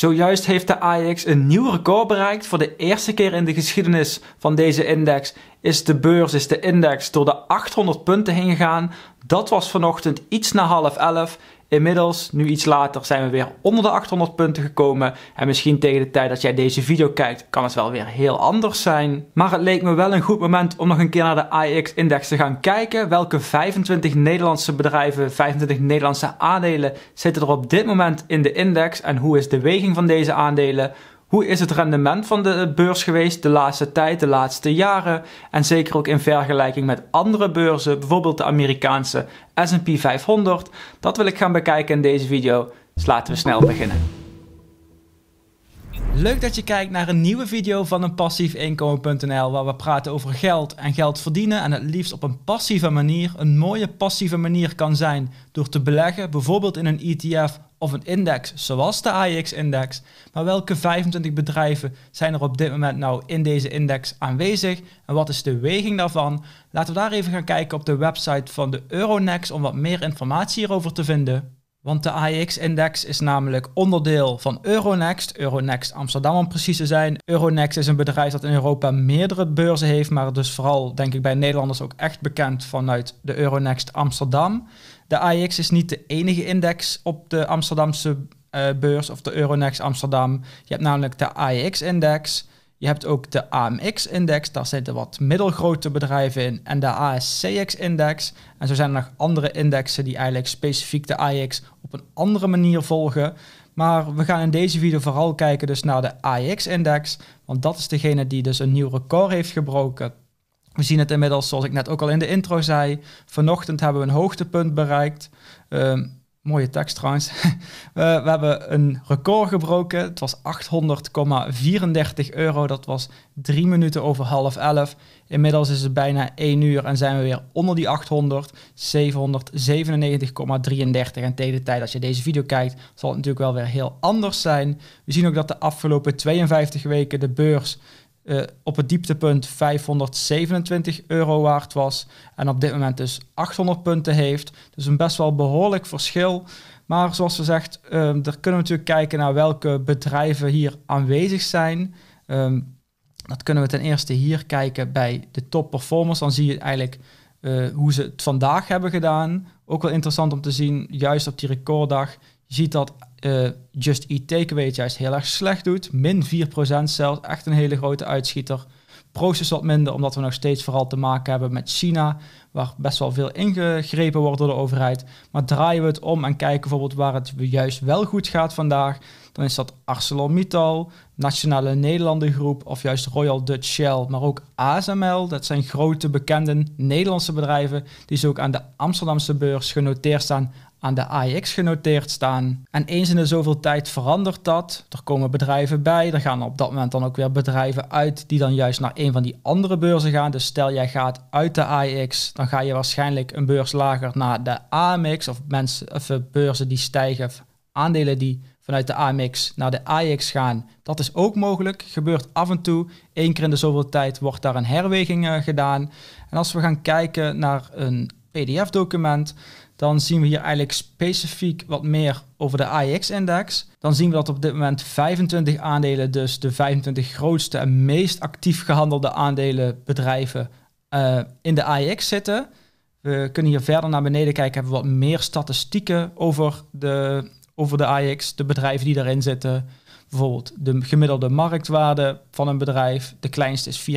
Zojuist heeft de AEX een nieuw record bereikt. Voor de eerste keer in de geschiedenis van deze index is de beurs, is de index door de 800 punten heen gegaan. Dat was vanochtend iets na half 11. Inmiddels, nu iets later, zijn we weer onder de 800 punten gekomen. En misschien tegen de tijd dat jij deze video kijkt, kan het wel weer heel anders zijn. Maar het leek me wel een goed moment om nog een keer naar de AEX-index te gaan kijken. Welke 25 Nederlandse bedrijven, 25 Nederlandse aandelen zitten er op dit moment in de index? En hoe is de weging van deze aandelen? Hoe is het rendement van de beurs geweest de laatste tijd, de laatste jaren? En zeker ook in vergelijking met andere beurzen, bijvoorbeeld de Amerikaanse SP 500. Dat wil ik gaan bekijken in deze video. Dus laten we snel beginnen. Leuk dat je kijkt naar een nieuwe video van een passiefinkomen.nl waar we praten over geld en geld verdienen en het liefst op een passieve manier. Een mooie passieve manier kan zijn door te beleggen, bijvoorbeeld in een ETF of een index zoals de AIX-index. Maar welke 25 bedrijven zijn er op dit moment nou in deze index aanwezig en wat is de weging daarvan? Laten we daar even gaan kijken op de website van de Euronext om wat meer informatie hierover te vinden. Want de aix index is namelijk onderdeel van Euronext. Euronext Amsterdam om precies te zijn. Euronext is een bedrijf dat in Europa meerdere beurzen heeft, maar dus vooral denk ik bij Nederlanders ook echt bekend vanuit de Euronext Amsterdam. De AIX is niet de enige index op de Amsterdamse eh, beurs of de Euronext Amsterdam. Je hebt namelijk de AEX-index. Je hebt ook de AMX-index, daar zitten wat middelgrote bedrijven in, en de ASCX-index. En zo zijn er nog andere indexen die eigenlijk specifiek de AX op een andere manier volgen. Maar we gaan in deze video vooral kijken dus naar de ax index want dat is degene die dus een nieuw record heeft gebroken. We zien het inmiddels, zoals ik net ook al in de intro zei, vanochtend hebben we een hoogtepunt bereikt. Ehm, Mooie tekst trouwens. We, hebben een record gebroken. Het was 800,34 euro. Dat was drie minuten over half elf. Inmiddels is het bijna één uur en zijn we weer onder die 800. 797,33. En tegen de tijd dat je deze video kijkt, zal het natuurlijk wel weer heel anders zijn. We zien ook dat de afgelopen 52 weken de beurs eh, op het dieptepunt 527 euro waard was en op dit moment dus 800 punten heeft. Dus een best wel behoorlijk verschil. Maar zoals gezegd, um, daar kunnen we natuurlijk kijken naar welke bedrijven hier aanwezig zijn. Ehm, dat kunnen we ten eerste hier kijken bij de top performers. Dan zie je eigenlijk eh, hoe ze het vandaag hebben gedaan. Ook wel interessant om te zien, juist op die recorddag je ziet dat eh, Just Eat Takeaway het juist heel erg slecht doet. Min 4% zelfs, echt een hele grote uitschieter. Proces wat minder, omdat we nog steeds vooral te maken hebben met China, waar best wel veel ingegrepen wordt door de overheid. Maar draaien we het om en kijken bijvoorbeeld waar het juist wel goed gaat vandaag, dan is dat ArcelorMittal, Nationale groep of juist Royal Dutch Shell, maar ook ASML. Dat zijn grote bekende Nederlandse bedrijven die ze ook aan de Amsterdamse beurs genoteerd staan aan de AIX genoteerd staan. En eens in de zoveel tijd verandert dat. Er komen bedrijven bij. Er gaan op dat moment dan ook weer bedrijven uit die dan juist naar een van die andere beurzen gaan. Dus stel jij gaat uit de AIX, dan ga je waarschijnlijk een beurs lager naar de AMX of, mensen, of eh, beurzen die stijgen, of aandelen die vanuit de AMX naar de AIX gaan. Dat is ook mogelijk. Gebeurt af en toe. Eén keer in de zoveel tijd wordt daar een herweging eh, gedaan. En als we gaan kijken naar een PDF-document, dan zien we hier eigenlijk specifiek wat meer over de AEX-index. Dan zien we dat op dit moment 25 aandelen, dus de 25 grootste en meest actief gehandelde aandelenbedrijven uh, in de AEX zitten. We kunnen hier verder naar beneden kijken, hebben we wat meer statistieken over de, over de AEX, de bedrijven die daarin zitten. Bijvoorbeeld de gemiddelde marktwaarde van een bedrijf. De kleinste is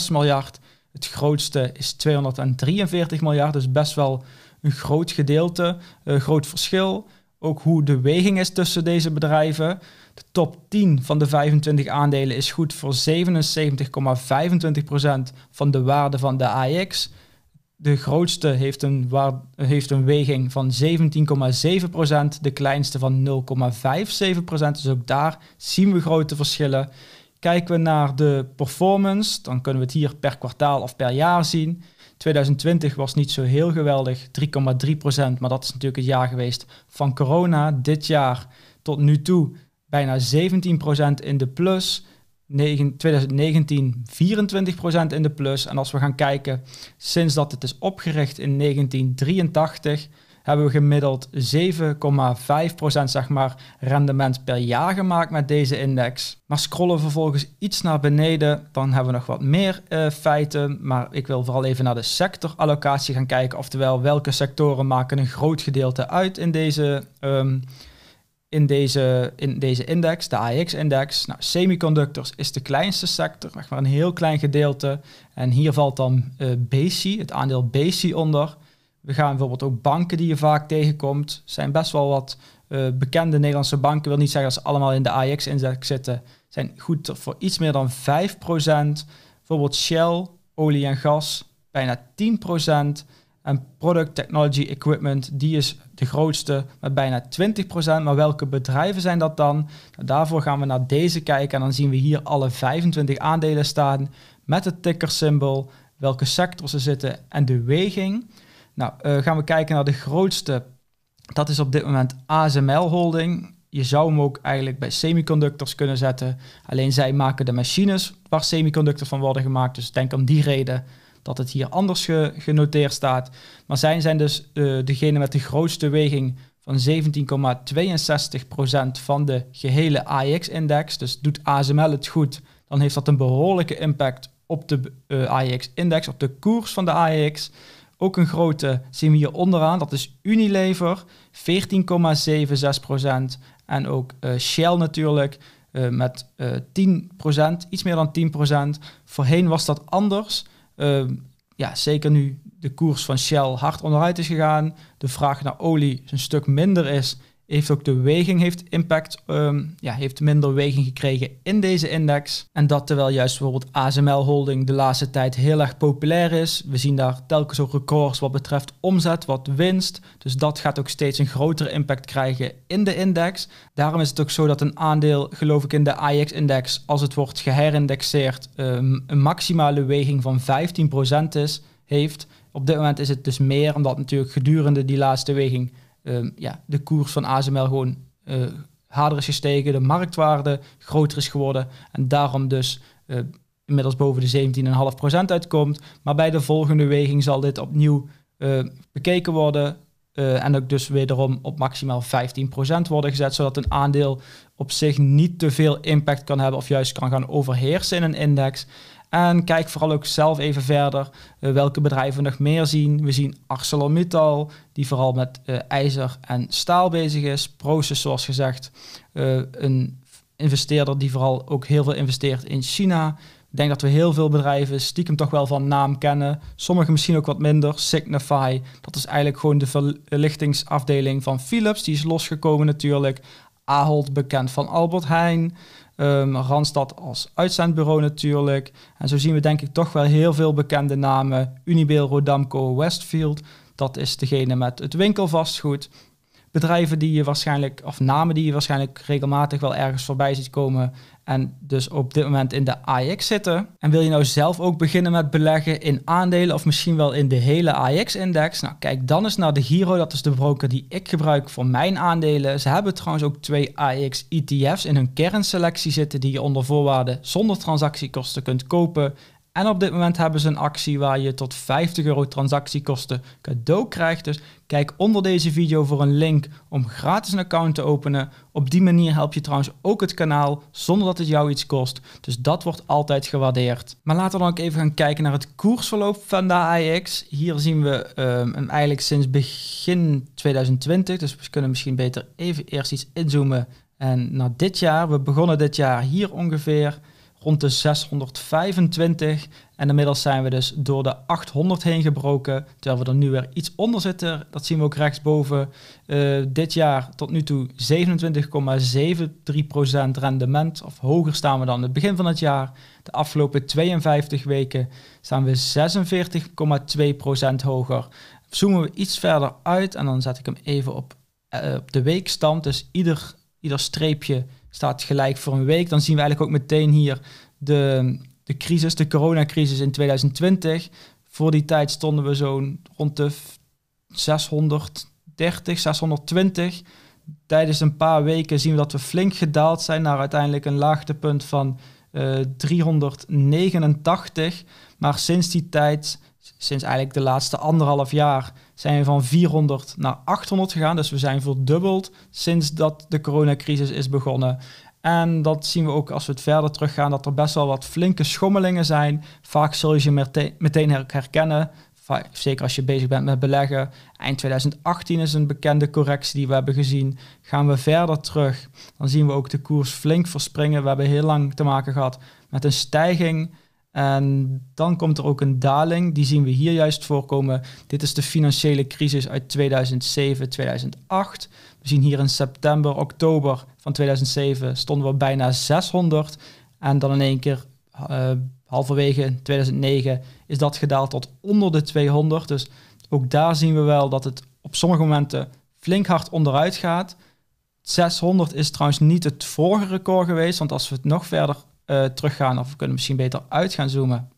4,6 miljard. Het grootste is 243 miljard, dus best wel een groot gedeelte, een eh, groot verschil. Ook hoe de weging is tussen deze bedrijven. De top 10 van de 25 aandelen is goed voor 77,25% van de waarde van de AX. De grootste heeft een, heeft een weging van 17,7%, de kleinste van 0,57%. Dus ook daar zien we grote verschillen. Kijken we naar de performance, dan kunnen we het hier per kwartaal of per jaar zien. 2020 was niet zo heel geweldig, 3,3 procent. Maar dat is natuurlijk het jaar geweest van corona. Dit jaar tot nu toe bijna 17 procent in de plus. 2019 24% in de plus. En als we gaan kijken, sinds dat het is opgericht in 1983, hebben we gemiddeld 7,5% zeg maar, rendement per jaar gemaakt met deze index. Maar scrollen we vervolgens iets naar beneden, dan hebben we nog wat meer eh, feiten. Maar ik wil vooral even naar de sectorallocatie gaan kijken. Oftewel, welke sectoren maken een groot gedeelte uit in deze... Ehm, in deze, in deze index, de AX-index. Nou, semiconductors is de kleinste sector, maar een heel klein gedeelte. En hier valt dan uh, het aandeel BC onder. We gaan bijvoorbeeld ook banken die je vaak tegenkomt. zijn best wel wat eh, bekende Nederlandse banken. wil niet zeggen dat ze allemaal in de AX-index zitten. Zijn goed voor iets meer dan 5%. Bijvoorbeeld Shell, olie en gas, bijna 10%. En Product Technology Equipment, die is de grootste met bijna 20%. Maar welke bedrijven zijn dat dan? Nou, daarvoor gaan we naar deze kijken. En dan zien we hier alle 25 aandelen staan met het tickersymbool, welke sectoren ze zitten en de weging. Nou, eh, gaan we kijken naar de grootste. Dat is op dit moment ASML Holding. Je zou hem ook eigenlijk bij semiconductors kunnen zetten. Alleen zij maken de machines waar semiconductors van worden gemaakt. Dus denk om die reden dat het hier anders genoteerd staat. Maar zij zijn dus uh, degene met de grootste weging van 17,62% van de gehele aex index Dus doet ASML het goed, dan heeft dat een behoorlijke impact op de eh, aex index op de koers van de AEX. Ook een grote zien we hier onderaan, dat is Unilever, 14,76%. En ook eh, Shell natuurlijk, eh, met uh, eh, 10%, iets meer dan 10%. Voorheen was dat anders. Ehm, ja, zeker nu de koers van Shell hard onderuit is gegaan, de vraag naar olie een stuk minder is, heeft ook de weging heeft impact, ehm, ja, heeft minder weging gekregen in deze index. En dat terwijl juist bijvoorbeeld ASML Holding de laatste tijd heel erg populair is. We zien daar telkens ook records wat betreft omzet, wat winst. Dus dat gaat ook steeds een grotere impact krijgen in de index. Daarom is het ook zo dat een aandeel, geloof ik, in de Ajax index als het wordt geherindexeerd, ehm, een maximale weging van 15% is, heeft. Op dit moment is het dus meer, omdat natuurlijk gedurende die laatste weging Ehm, ja, de koers van ASML gewoon uh, harder is gestegen, de marktwaarde groter is geworden en daarom dus eh, inmiddels boven de 17,5% uitkomt. Maar bij de volgende weging zal dit opnieuw eh, bekeken worden. en ook dus wederom op maximaal 15% worden gezet, zodat een aandeel op zich niet te veel impact kan hebben of juist kan gaan overheersen in een index. En kijk vooral ook zelf even verder eh, welke bedrijven we nog meer zien. We zien ArcelorMittal, die vooral met eh, ijzer en staal bezig is. Process, zoals gezegd, eh, een investeerder die vooral ook heel veel investeert in China. Ik denk dat we heel veel bedrijven stiekem toch wel van naam kennen. Sommige misschien ook wat minder. Signify, dat is eigenlijk gewoon de verlichtingsafdeling van Philips. Die is losgekomen natuurlijk. Ahold, bekend van Albert Heijn. Ehm, Randstad als uitzendbureau natuurlijk. En zo zien we denk ik toch wel heel veel bekende namen. Unibail, Rodamco, Westfield. Dat is degene met het winkelvastgoed. Bedrijven die je waarschijnlijk, of namen die je waarschijnlijk regelmatig wel ergens voorbij ziet komen en dus op dit moment in de AX zitten. En wil je nou zelf ook beginnen met beleggen in aandelen of misschien wel in de hele AX-index? Nou, kijk dan eens naar de hero Dat is de broker die ik gebruik voor mijn aandelen. Ze hebben trouwens ook twee AX-ETF's in hun kernselectie zitten die je onder voorwaarden zonder transactiekosten kunt kopen en op dit moment hebben ze een actie waar je tot 50 euro transactiekosten cadeau krijgt. Dus kijk onder deze video voor een link om gratis een account te openen. Op die manier help je trouwens ook het kanaal zonder dat het jou iets kost. Dus dat wordt altijd gewaardeerd. Maar laten we dan ook even gaan kijken naar het koersverloop van de AEX. Hier zien we ehm, hem eigenlijk sinds begin 2020. Dus we kunnen misschien beter even eerst iets inzoomen. En naar dit jaar, we begonnen dit jaar hier ongeveer rond de 625. En inmiddels zijn we dus door de 800 heen gebroken. Terwijl we er nu weer iets onder zitten. Dat zien we ook rechtsboven. Eh, dit jaar tot nu toe 27,73% rendement. Of hoger staan we dan het begin van het jaar. De afgelopen 52 weken staan we 46,2% hoger. Zoomen we iets verder uit en dan zet ik hem even op, eh, de weekstand. Dus ieder, ieder streepje staat gelijk voor een week. Dan zien we eigenlijk ook meteen hier de, de crisis, de coronacrisis in 2020. Voor die tijd stonden we zo'n rond de 630, 620. Tijdens een paar weken zien we dat we flink gedaald zijn naar uiteindelijk een laagtepunt van 389. Eh, maar sinds die tijd, sinds eigenlijk de laatste anderhalf jaar, zijn we van 400 naar 800 gegaan. Dus we zijn verdubbeld sinds dat de coronacrisis is begonnen. En dat zien we ook als we het verder teruggaan, dat er best wel wat flinke schommelingen zijn. Vaak zul je ze meteen herkennen, zeker als je bezig bent met beleggen. Eind 2018 is een bekende correctie die we hebben gezien. Gaan we verder terug, dan zien we ook de koers flink verspringen. We hebben heel lang te maken gehad met een stijging en dan komt er ook een daling, die zien we hier juist voorkomen. Dit is de financiële crisis uit 2007, 2008. We zien hier in september, oktober van 2007 stonden we bijna 600. En dan in één keer, eh, halverwege 2009, is dat gedaald tot onder de 200. Dus ook daar zien we wel dat het op sommige momenten flink hard onderuit gaat. 600 is trouwens niet het vorige record geweest, want als we het nog verder uh, teruggaan, of we kunnen misschien beter uit gaan zoomen,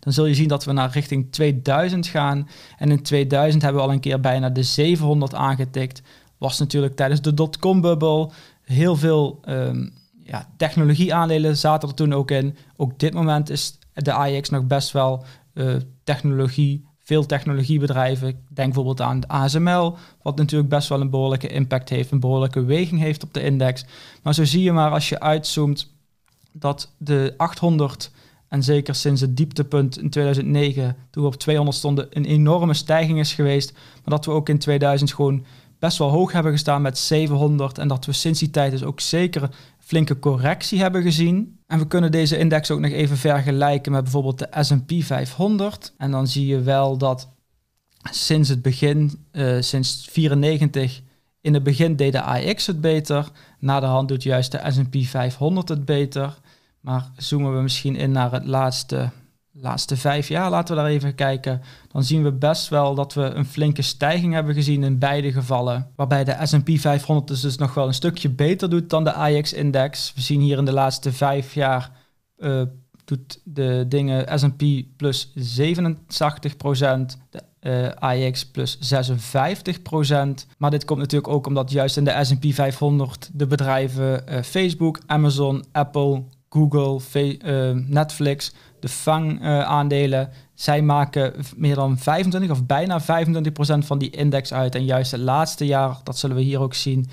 dan zul je zien dat we naar richting 2000 gaan. En in 2000 hebben we al een keer bijna de 700 aangetikt. Was natuurlijk tijdens de dotcom-bubble heel veel um, ja, technologie-aandelen zaten er toen ook in. Ook dit moment is de AIX nog best wel eh, technologie, veel technologiebedrijven. denk bijvoorbeeld aan de ASML, wat natuurlijk best wel een behoorlijke impact heeft, een behoorlijke weging heeft op de index. Maar zo zie je maar als je uitzoomt dat de 800, en zeker sinds het dieptepunt in 2009, toen we op 200 stonden, een enorme stijging is geweest. Maar dat we ook in 2000 gewoon best wel hoog hebben gestaan met 700. En dat we sinds die tijd dus ook zeker flinke correctie hebben gezien. En we kunnen deze index ook nog even vergelijken met bijvoorbeeld de SP 500. En dan zie je wel dat sinds het begin, eh, sinds 94 in het begin deed de AX het beter. Na de hand doet juist de S&P 500 het beter. Maar zoomen we misschien in naar het laatste, laatste vijf jaar, laten we daar even kijken. Dan zien we best wel dat we een flinke stijging hebben gezien in beide gevallen. Waarbij de S&P 500 dus, dus nog wel een stukje beter doet dan de AX-index. We zien hier in de laatste vijf jaar eh, doet de dingen S&P plus 87%, de uh, plus 56 procent. Maar dit komt natuurlijk ook omdat juist in de S&P 500 de bedrijven eh, Facebook, Amazon, Apple, Google, eh, Netflix, de FANG-aandelen, zij maken meer dan 25 of bijna 25 procent van die index uit. En juist het laatste jaar, dat zullen we hier ook zien,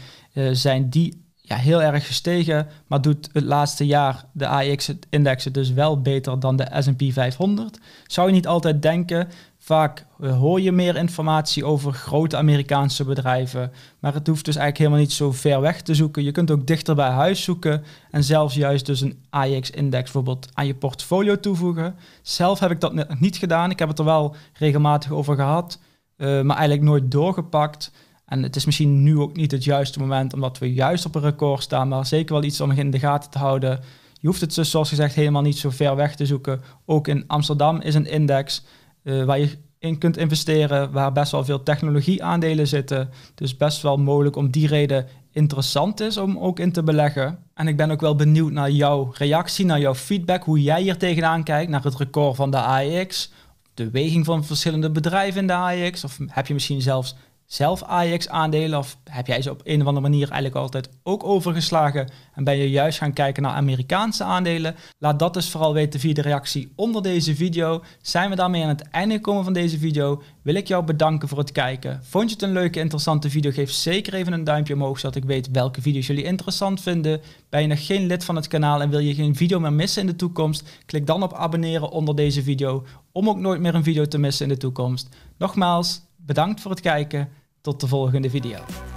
zijn die ja, heel erg gestegen. Maar doet het laatste jaar de AX-index dus wel beter dan de SP 500? Zou je niet altijd denken, Vaak eh, hoor je meer informatie over grote Amerikaanse bedrijven, maar het hoeft dus eigenlijk helemaal niet zo ver weg te zoeken. Je kunt ook dichter bij huis zoeken en zelfs juist dus een ax index bijvoorbeeld aan je portfolio toevoegen. Zelf heb ik dat net niet gedaan. Ik heb het er wel regelmatig over gehad, eh, maar eigenlijk nooit doorgepakt. En het is misschien nu ook niet het juiste moment, omdat we juist op een record staan, maar zeker wel iets om in de gaten te houden. Je hoeft het dus, zoals gezegd, helemaal niet zo ver weg te zoeken. Ook in Amsterdam is een index. Eh, waar je in kunt investeren, waar best wel veel technologieaandelen zitten. Dus best wel mogelijk om die reden interessant is om ook in te beleggen. En ik ben ook wel benieuwd naar jouw reactie, naar jouw feedback, hoe jij hier tegenaan kijkt, naar het record van de AEX, de weging van verschillende bedrijven in de AEX, of heb je misschien zelfs zelf Ajax-aandelen? Of heb jij ze op een of andere manier eigenlijk altijd ook overgeslagen en ben je juist gaan kijken naar Amerikaanse aandelen? Laat dat dus vooral weten via de reactie onder deze video. Zijn we daarmee aan het einde gekomen van deze video? Wil ik jou bedanken voor het kijken. Vond je het een leuke, interessante video? Geef zeker even een duimpje omhoog, zodat ik weet welke video's jullie interessant vinden. Ben je nog geen lid van het kanaal en wil je geen video meer missen in de toekomst? Klik dan op abonneren onder deze video, om ook nooit meer een video te missen in de toekomst. Nogmaals, Bedankt voor het kijken. Tot de volgende video.